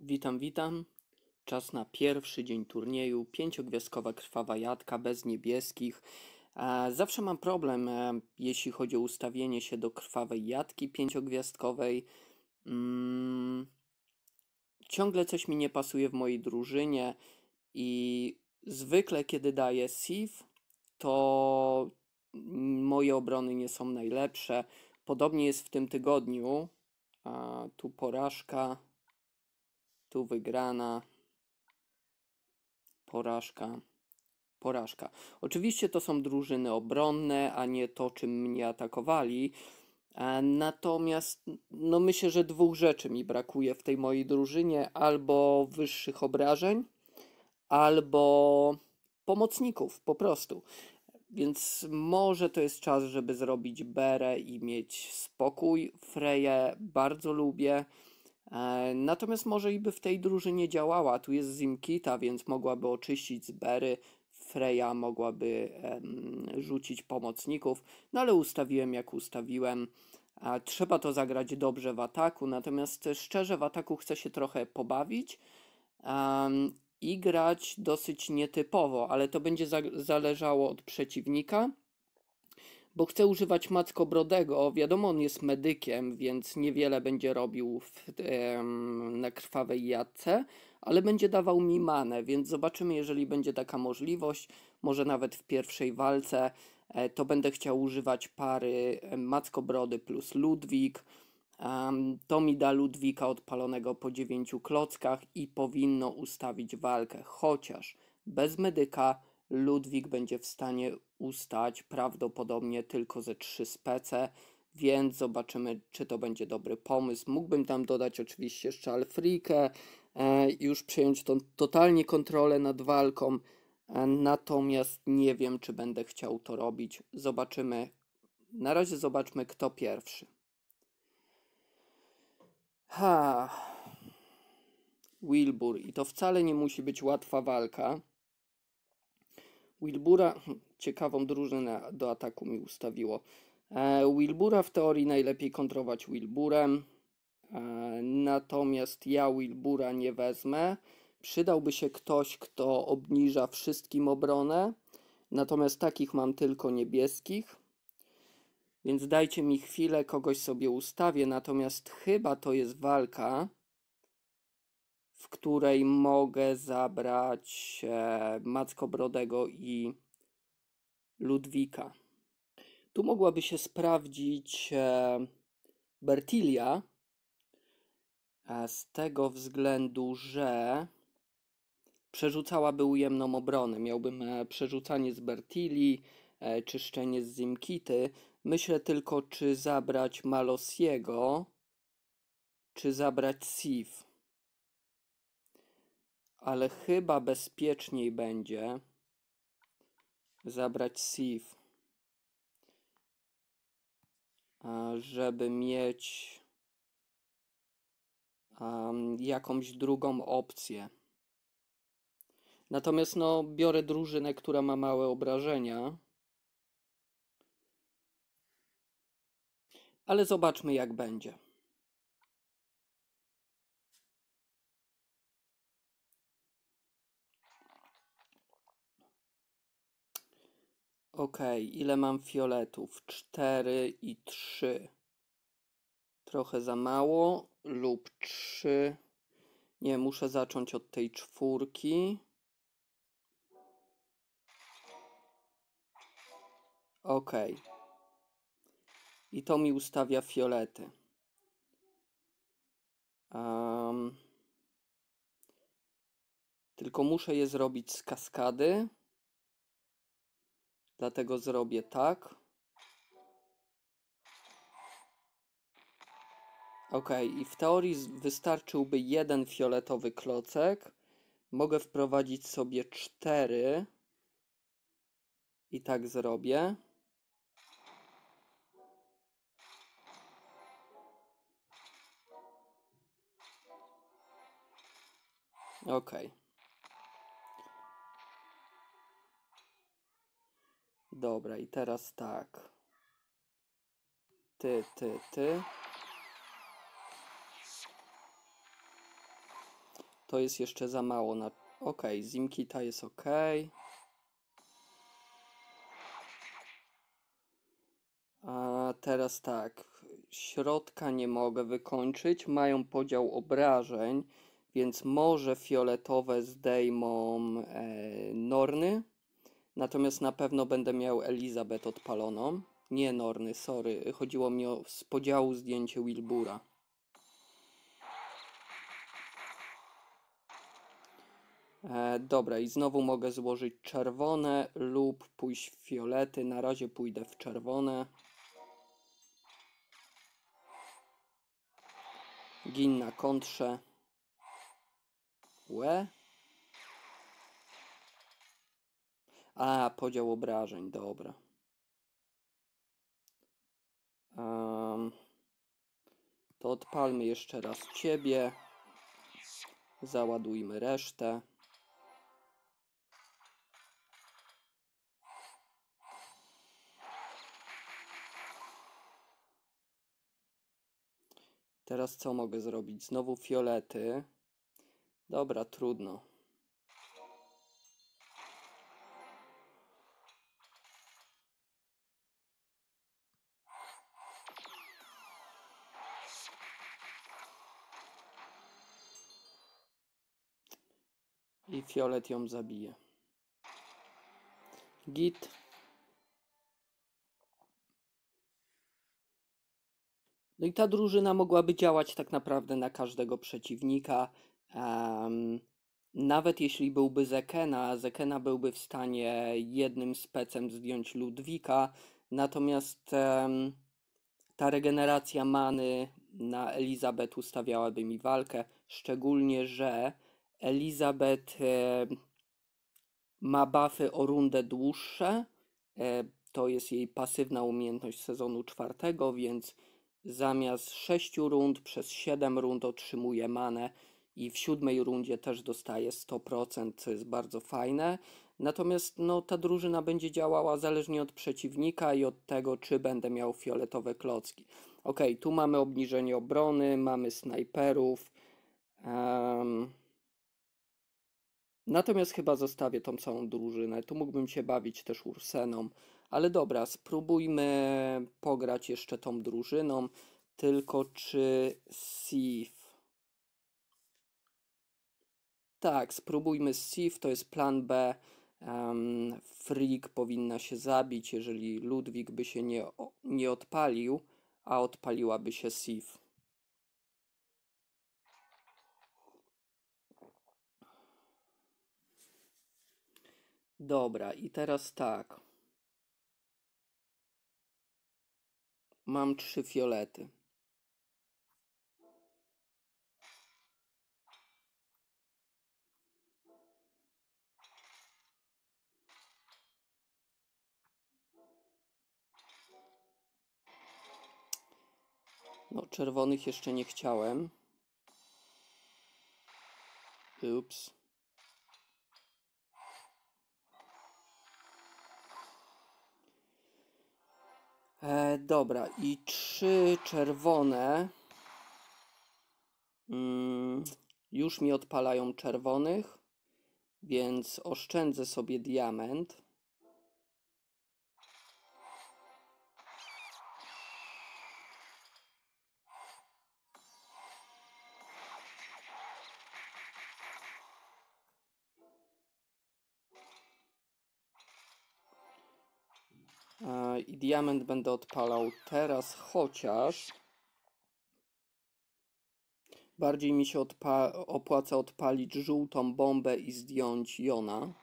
Witam, witam. Czas na pierwszy dzień turnieju. Pięciogwiazdkowa krwawa jadka bez niebieskich. E, zawsze mam problem, e, jeśli chodzi o ustawienie się do krwawej jadki pięciogwiazdkowej. Mm, ciągle coś mi nie pasuje w mojej drużynie i zwykle kiedy daję SIF, to moje obrony nie są najlepsze. Podobnie jest w tym tygodniu. E, tu porażka tu wygrana, porażka, porażka. Oczywiście to są drużyny obronne, a nie to, czym mnie atakowali. E, natomiast no myślę, że dwóch rzeczy mi brakuje w tej mojej drużynie: albo wyższych obrażeń, albo pomocników po prostu. Więc może to jest czas, żeby zrobić berę i mieć spokój. Freję bardzo lubię. E, natomiast może i by w tej drużynie działała. Tu jest Zimkita, więc mogłaby oczyścić bery Freya mogłaby rzucić pomocników, no ale ustawiłem jak ustawiłem. A trzeba to zagrać dobrze w ataku, natomiast szczerze w ataku chcę się trochę pobawić um, i grać dosyć nietypowo, ale to będzie za- zależało od przeciwnika bo chce używać Macko Brodego. Wiadomo, on jest medykiem, więc niewiele będzie robił w, na krwawej jadce, ale będzie dawał mi manę, więc zobaczymy, jeżeli będzie taka możliwość. Może nawet w pierwszej walce e, to będę chciał używać pary e, Macko Brody plus Ludwik. Um, to mi da Ludwika odpalonego po dziewięciu klockach i powinno ustawić walkę, chociaż bez medyka Ludwik będzie w stanie ustać prawdopodobnie tylko ze trzy spece, więc zobaczymy, czy to będzie dobry pomysł. Mógłbym tam dodać oczywiście jeszcze Alfrikę, e, już przejąć tą totalnie kontrolę nad walką, e, natomiast nie wiem, czy będę chciał to robić. Zobaczymy. Na razie zobaczmy, kto pierwszy. Ha. Wilbur. I to wcale nie musi być łatwa walka. Wilbura hm, ciekawą drużynę do ataku mi ustawiło. E, Wilbura w teorii najlepiej kontrować Wilburem, e, natomiast ja Wilbura nie wezmę. Przydałby się ktoś, kto obniża wszystkim obronę, natomiast takich mam tylko niebieskich. Więc dajcie mi chwilę, kogoś sobie ustawię, natomiast chyba to jest walka w której mogę zabrać e, Macko Brodego i Ludwika. Tu mogłaby się sprawdzić e, Bertilia e, z tego względu, że przerzucałaby ujemną obronę. Miałbym e, przerzucanie z Bertili, e, czyszczenie z Zimkity. Myślę tylko, czy zabrać Malosiego, czy zabrać Sif ale chyba bezpieczniej będzie zabrać SIF, żeby mieć um, jakąś drugą opcję. Natomiast no, biorę drużynę, która ma małe obrażenia. Ale zobaczmy, jak będzie. Ok, ile mam fioletów? 4 i 3. Trochę za mało, lub 3. Nie, muszę zacząć od tej czwórki. Ok. I to mi ustawia fiolety. Um, tylko muszę je zrobić z kaskady. Dlatego zrobię tak. Ok, i w teorii wystarczyłby jeden fioletowy klocek. Mogę wprowadzić sobie cztery. I tak zrobię. Okej. Okay. Dobra, i teraz tak. Ty, ty, ty. To jest jeszcze za mało na... Ok, Zimkita jest ok. A teraz tak. Środka nie mogę wykończyć. Mają podział obrażeń, więc może fioletowe zdejmą e, norny. Natomiast na pewno będę miał Elizabeth odpaloną. Nie Norny, sorry. Chodziło mi o spodziału podziału zdjęcie Wilbura. E, dobra, i znowu mogę złożyć czerwone lub pójść w fiolety. Na razie pójdę w czerwone. Gin na kontrze. Łe? A, podział obrażeń, dobra. Um, to odpalmy jeszcze raz ciebie. Załadujmy resztę. Teraz co mogę zrobić? Znowu fiolety. Dobra, trudno. I fiolet ją zabije. Git. No i ta drużyna mogłaby działać tak naprawdę na każdego przeciwnika. Um, nawet jeśli byłby Zekena, Zekena byłby w stanie jednym specem zdjąć Ludwika, natomiast um, ta regeneracja many na Elizabeth ustawiałaby mi walkę, szczególnie, że Elizabeth e, ma buffy o rundę dłuższe. E, to jest jej pasywna umiejętność sezonu czwartego, więc zamiast 6 rund przez 7 rund otrzymuje manę i w siódmej rundzie też dostaje 100%, co jest bardzo fajne. Natomiast no, ta drużyna będzie działała zależnie od przeciwnika i od tego, czy będę miał fioletowe klocki. Ok, tu mamy obniżenie obrony, mamy snajperów. Um... Natomiast chyba zostawię tą całą drużynę. Tu mógłbym się bawić też Urseną, ale dobra, spróbujmy pograć jeszcze tą drużyną. Tylko czy Sif. Tak, spróbujmy Sif, to jest plan B. Um, Freak powinna się zabić, jeżeli Ludwik by się nie, nie odpalił, a odpaliłaby się Sif. Dobra, i teraz tak. Mam trzy fiolety. No, czerwonych jeszcze nie chciałem. Ups. E, dobra, i trzy czerwone. Mm, już mi odpalają czerwonych, więc oszczędzę sobie diament. i diament będę odpalał teraz, chociaż bardziej mi się opłaca odpalić żółtą bombę i zdjąć Jona.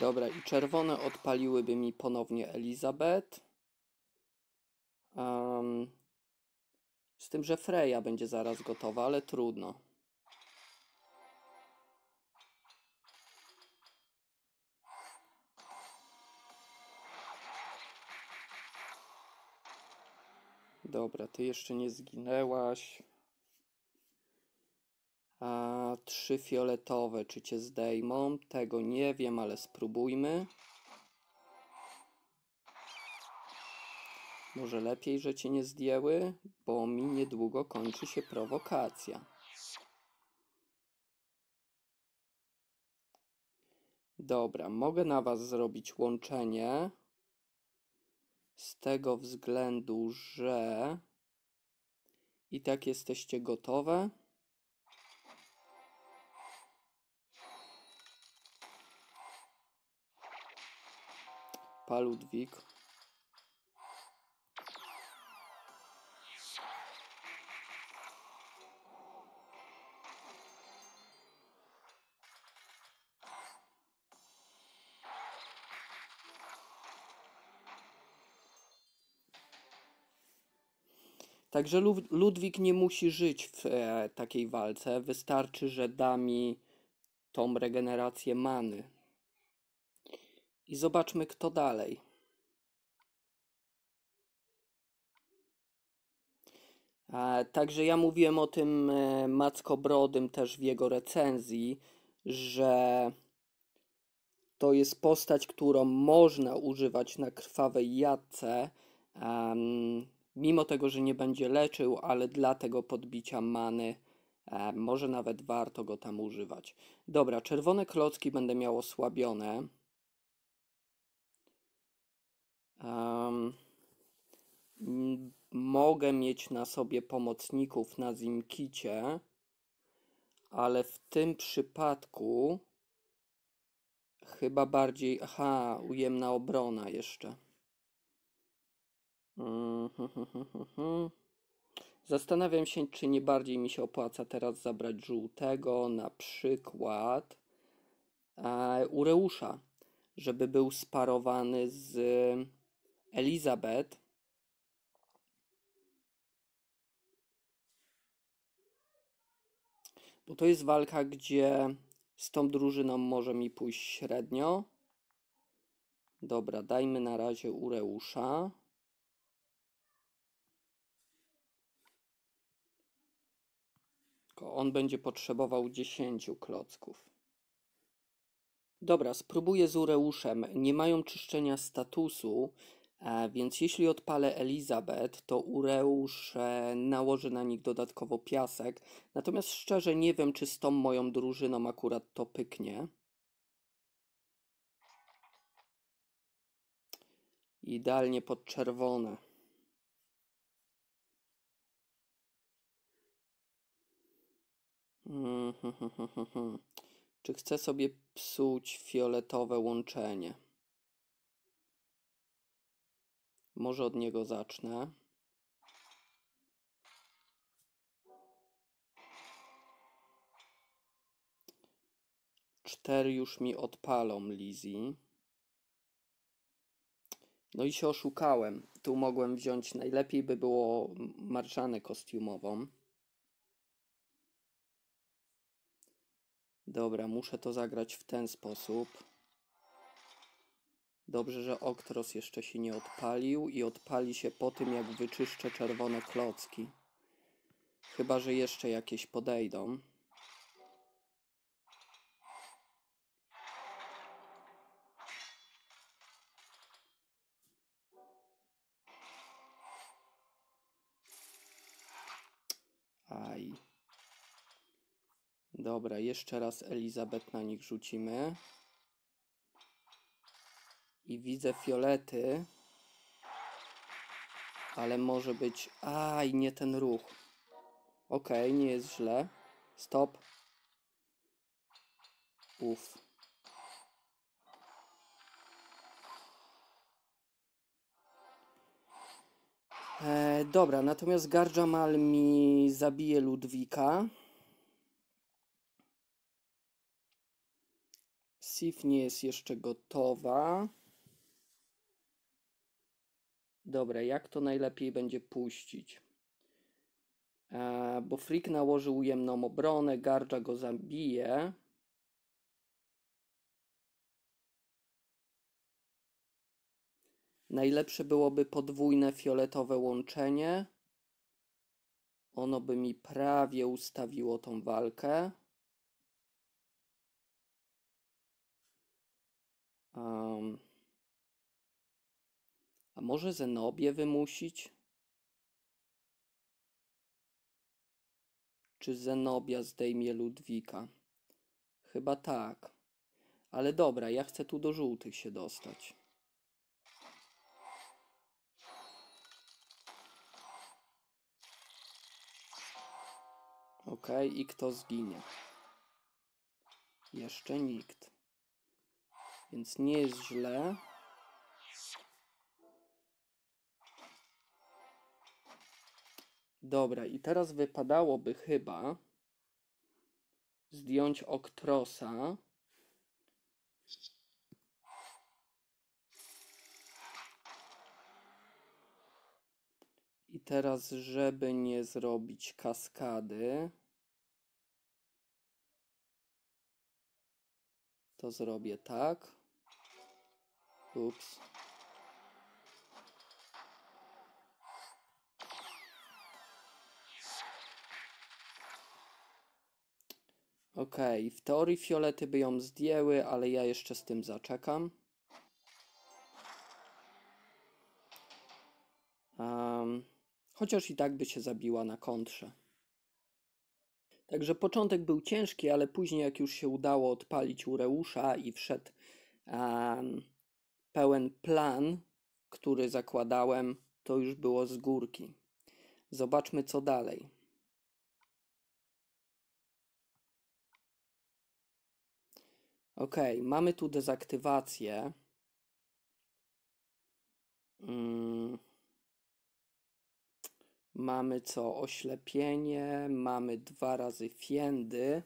Dobra, i czerwone odpaliłyby mi ponownie Elizabeth. Um, z tym, że Freya będzie zaraz gotowa, ale trudno. Dobra, ty jeszcze nie zginęłaś. A trzy fioletowe, czy cię zdejmą? Tego nie wiem, ale spróbujmy. Może lepiej, że cię nie zdjęły, bo mi niedługo kończy się prowokacja. Dobra, mogę na was zrobić łączenie z tego względu, że i tak jesteście gotowe. Paludwik. Także Ludwik nie musi żyć w e, takiej walce. Wystarczy, że da mi tą regenerację many i zobaczmy, kto dalej. Także ja mówiłem o tym e, Macko Brodym też w jego recenzji, że to jest postać, którą można używać na krwawej jadce, mimo tego, że nie będzie leczył, ale dla tego podbicia many e, może nawet warto go tam używać. Dobra, czerwone klocki będę miał osłabione. Um, mogę mieć na sobie pomocników na Zimkicie, ale w tym przypadku chyba bardziej. Aha, ujemna obrona jeszcze. Mm-hmm. Zastanawiam się, czy nie bardziej mi się opłaca teraz zabrać żółtego, na przykład e, Ureusza, żeby był sparowany z Elizabeth bo to jest walka, gdzie z tą drużyną może mi pójść średnio. Dobra, dajmy na razie Ureusza. Tylko on będzie potrzebował 10 klocków. Dobra, spróbuję z Ureuszem. Nie mają czyszczenia statusu, E, więc jeśli odpalę Elizabeth, to Ureusz nałoży na nich dodatkowo piasek. Natomiast szczerze nie wiem, czy z tą moją drużyną akurat to pyknie. Idealnie pod czerwone. Hmm, hmm, hmm, czy chcę sobie psuć fioletowe łączenie? Może od niego zacznę. Cztery już mi odpalą, Lizzie. No i się oszukałem. Tu mogłem wziąć, najlepiej by było marszanę kostiumową. Dobra, muszę to zagrać w ten sposób. Dobrze, że Oktros jeszcze się nie odpalił i odpali się po tym, jak wyczyszczę czerwone klocki. Chyba, że jeszcze jakieś podejdą. Aj. Dobra, jeszcze raz Elizabeth na nich rzucimy i widzę fiolety, ale może być... Aj, nie ten ruch. Ok, nie jest źle. Stop. Uf. E, dobra, natomiast Garjamal mi zabije Ludwika. Sif nie jest jeszcze gotowa. Dobra, jak to najlepiej będzie puścić? E, bo Frick nałoży ujemną obronę, Gardża go zabije. Najlepsze byłoby podwójne fioletowe łączenie. Ono by mi prawie ustawiło tą walkę. Um. A może Zenobię wymusić? Czy Zenobia zdejmie Ludwika? Chyba tak. Ale dobra, ja chcę tu do żółtych się dostać. Ok, i kto zginie? Jeszcze nikt. Więc nie jest źle. Dobra, i teraz wypadałoby chyba zdjąć oktrosa. I teraz, żeby nie zrobić kaskady, to zrobię tak. Ups. Okej, w teorii fiolety by ją zdjęły, ale ja jeszcze z tym zaczekam. chociaż i tak by się zabiła na kontrze. Także początek był ciężki, ale później jak już się udało odpalić Ureusza i wszedł pełen plan, który zakładałem, to już było z górki. Zobaczmy co dalej. Ok, mamy tu dezaktywację. Mm. Mamy co? Oślepienie, mamy dwa razy fiendy.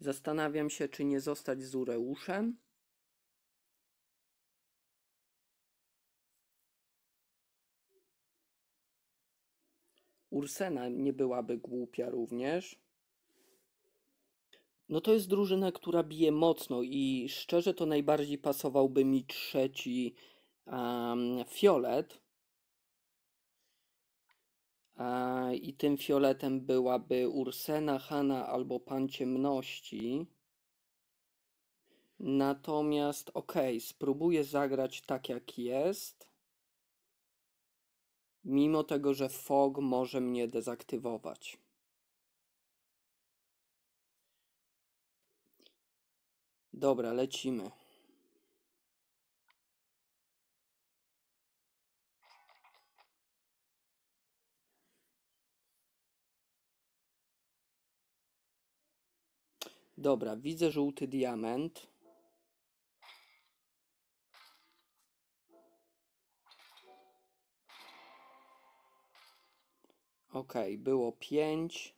Zastanawiam się, czy nie zostać Ureuszem. Ursena nie byłaby głupia również. No to jest drużyna, która bije mocno i szczerze to najbardziej pasowałby mi trzeci um, fiolet. I tym fioletem byłaby Ursena, Hanna albo Pan Ciemności. Natomiast okej, okay, spróbuję zagrać tak jak jest. Mimo tego, że fog może mnie dezaktywować. Dobra, lecimy. Dobra, widzę żółty diament. Ok, było pięć.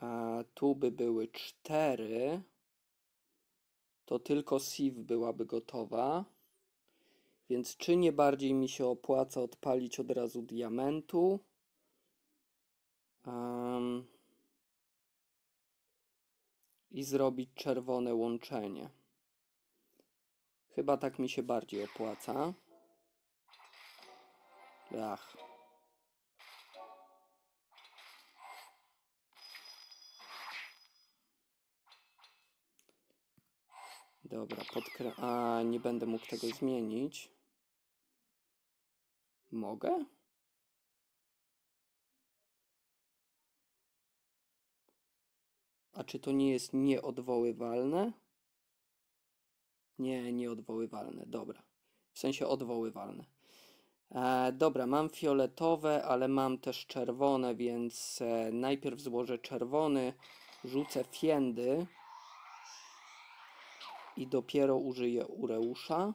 A tu by były cztery to tylko siv byłaby gotowa. Więc czy nie bardziej mi się opłaca odpalić od razu diamentu? Um, I zrobić czerwone łączenie. Chyba tak mi się bardziej opłaca. Ach. Dobra, podkre... A, nie będę mógł tego zmienić. Mogę? A czy to nie jest nieodwoływalne? Nie, nieodwoływalne, dobra. W sensie odwoływalne. E, dobra, mam fioletowe, ale mam też czerwone, więc e, najpierw złożę czerwony, rzucę fiendy i dopiero użyję Ureusza.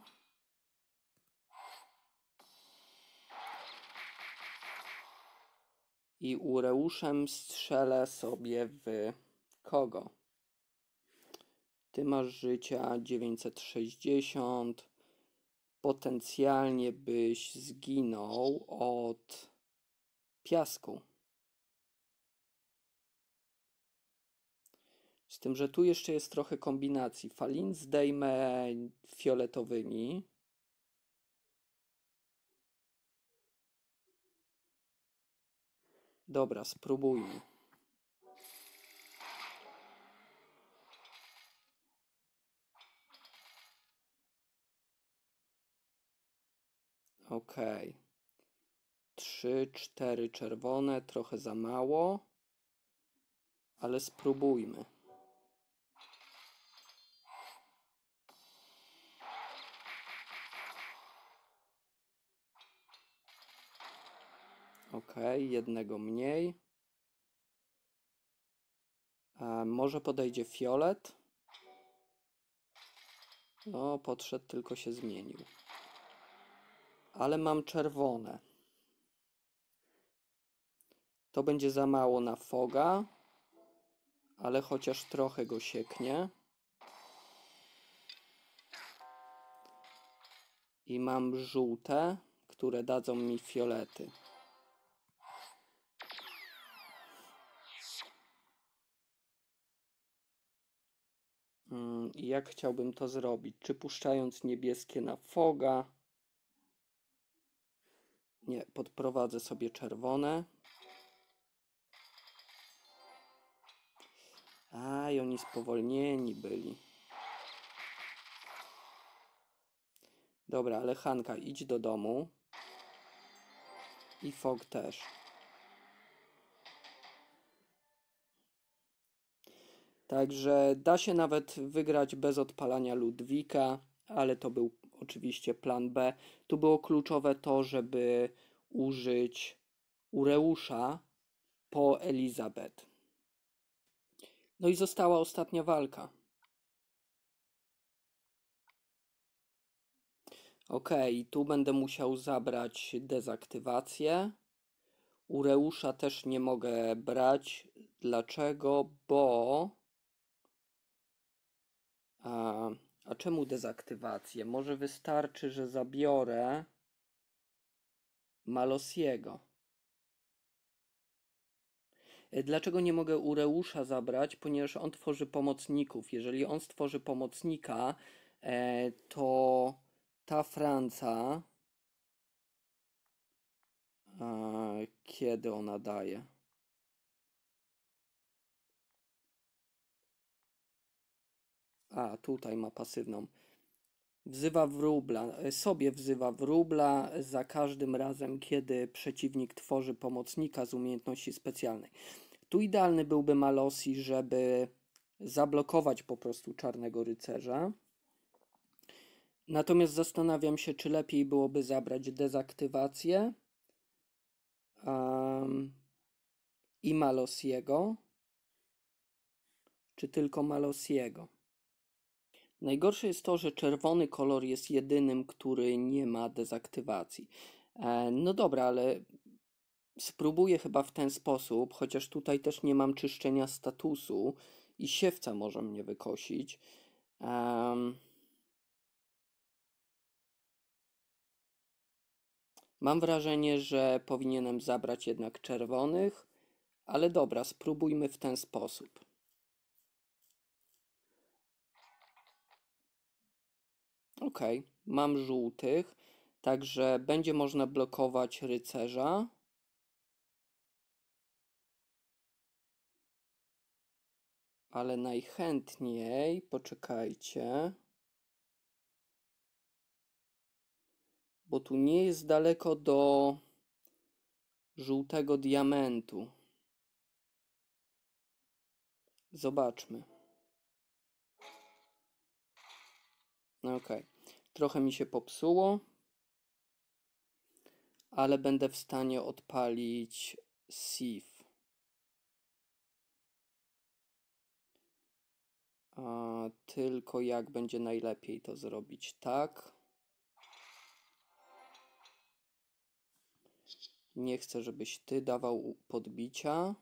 I Ureuszem strzelę sobie w kogo? Ty masz życia 960. Potencjalnie byś zginął od piasku. tym, że tu jeszcze jest trochę kombinacji. Falin zdejmę fioletowymi. Dobra, spróbujmy. Ok. Trzy, cztery czerwone, trochę za mało, ale spróbujmy. Ok, jednego mniej. E, może podejdzie fiolet. No, podszedł, tylko się zmienił. Ale mam czerwone. To będzie za mało na foga, ale chociaż trochę go sieknie. I mam żółte, które dadzą mi fiolety. Mm, jak chciałbym to zrobić? Czy puszczając niebieskie na foga? Nie, podprowadzę sobie czerwone. A, i oni spowolnieni byli. Dobra, ale Hanka, idź do domu. I Fog też. Także da się nawet wygrać bez odpalania Ludwika, ale to był oczywiście plan B. Tu było kluczowe to, żeby użyć Ureusza po Elizabeth. No i została ostatnia walka. Ok, tu będę musiał zabrać dezaktywację. Ureusza też nie mogę brać. Dlaczego? Bo a, a czemu dezaktywację? Może wystarczy, że zabiorę Malosiego. E, dlaczego nie mogę Ureusza zabrać? Ponieważ on tworzy pomocników. Jeżeli on stworzy pomocnika, e, to ta Franca. E, kiedy ona daje? A, tutaj ma pasywną. Wzywa wróbla, sobie wzywa wróbla za każdym razem, kiedy przeciwnik tworzy pomocnika z umiejętności specjalnej. Tu idealny byłby Malosi, żeby zablokować po prostu czarnego rycerza. Natomiast zastanawiam się, czy lepiej byłoby zabrać dezaktywację um, i Malosiego, czy tylko Malosiego. Najgorsze jest to, że czerwony kolor jest jedynym, który nie ma dezaktywacji. E, no dobra, ale spróbuję chyba w ten sposób, chociaż tutaj też nie mam czyszczenia statusu i siewca może mnie wykosić. Um... Mam wrażenie, że powinienem zabrać jednak czerwonych, ale dobra, spróbujmy w ten sposób. Ok, mam żółtych, także będzie można blokować rycerza. Ale najchętniej, poczekajcie, bo tu nie jest daleko do żółtego diamentu. Zobaczmy. Okej. Okay. Trochę mi się popsuło, ale będę w stanie odpalić SIF. A, tylko jak będzie najlepiej to zrobić? Tak. Nie chcę, żebyś ty dawał podbicia.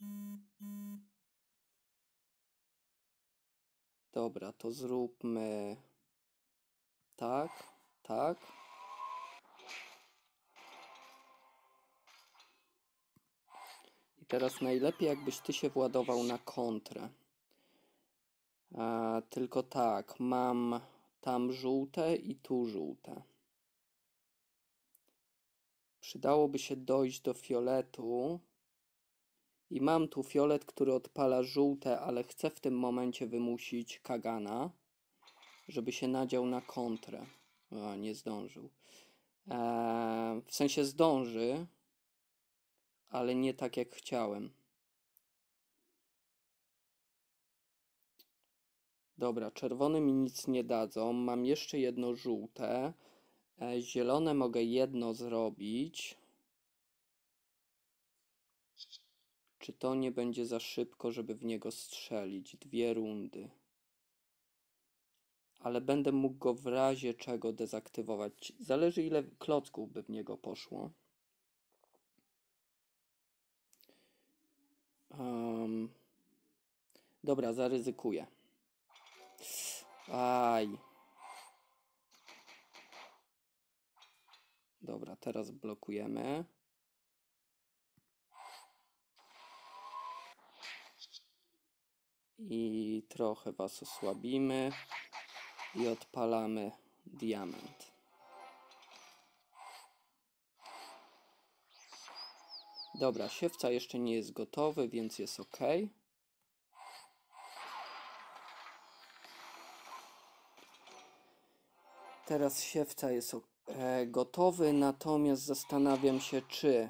Mm -mm. Dobra, to zróbmy tak, tak. I teraz najlepiej jakbyś ty się władował na kontrę. A, tylko tak, mam tam żółte i tu żółte. Przydałoby się dojść do fioletu, i mam tu fiolet, który odpala żółte, ale chcę w tym momencie wymusić Kagana, żeby się nadział na kontrę. O, nie zdążył. Eee, w sensie zdąży, ale nie tak jak chciałem. Dobra, czerwone mi nic nie dadzą. Mam jeszcze jedno żółte. Eee, zielone mogę jedno zrobić. Czy to nie będzie za szybko, żeby w niego strzelić? Dwie rundy. Ale będę mógł go w razie czego dezaktywować. Zależy ile klocków by w niego poszło. Um, dobra, zaryzykuję. Aj. Dobra, teraz blokujemy. i trochę Was osłabimy i odpalamy diament. Dobra, siewca jeszcze nie jest gotowy, więc jest ok. Teraz siewca jest e, gotowy, natomiast zastanawiam się, czy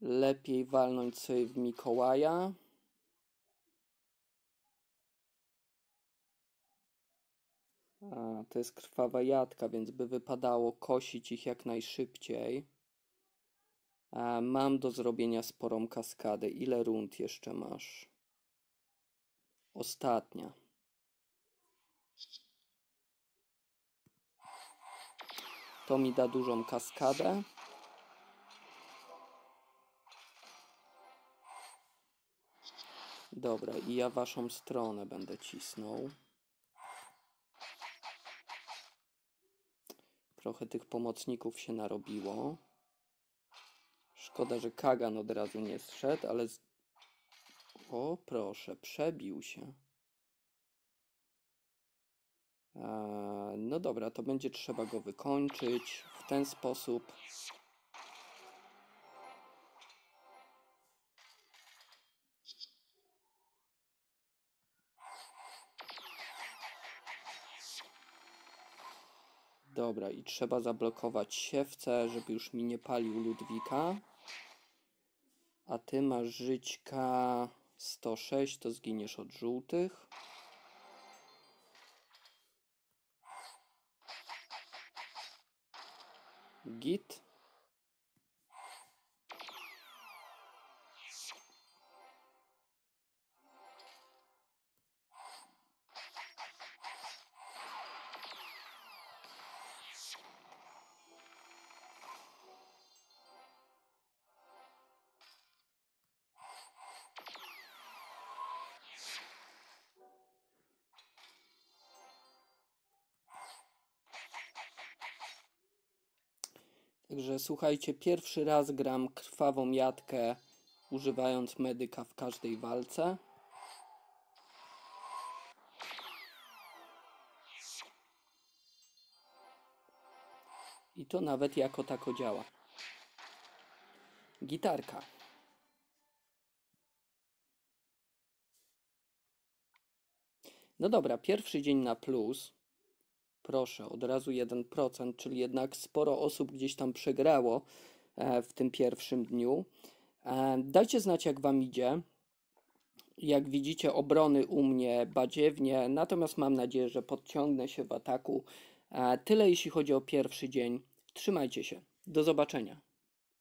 lepiej walnąć sobie w Mikołaja. A, to jest krwawa jatka, więc by wypadało kosić ich jak najszybciej. A, mam do zrobienia sporą kaskadę. Ile rund jeszcze masz? Ostatnia. To mi da dużą kaskadę. Dobra, i ja waszą stronę będę cisnął. Trochę tych pomocników się narobiło. Szkoda, że Kagan od razu nie zszedł, ale... Z... O, proszę, przebił się. No dobra, to będzie trzeba go wykończyć w ten sposób. Dobra, i trzeba zablokować siewce, żeby już mi nie palił Ludwika. A ty masz żyćka 106, to zginiesz od żółtych. Git. Także słuchajcie, pierwszy raz gram krwawą jatkę używając medyka w każdej walce. I to nawet jako tako działa. Gitarka. No dobra, pierwszy dzień na plus. Proszę, od razu 1%, czyli jednak sporo osób gdzieś tam przegrało e, w tym pierwszym dniu. E, dajcie znać, jak Wam idzie. Jak widzicie, obrony u mnie badziewnie, natomiast mam nadzieję, że podciągnę się w ataku. E, tyle jeśli chodzi o pierwszy dzień. Trzymajcie się. Do zobaczenia.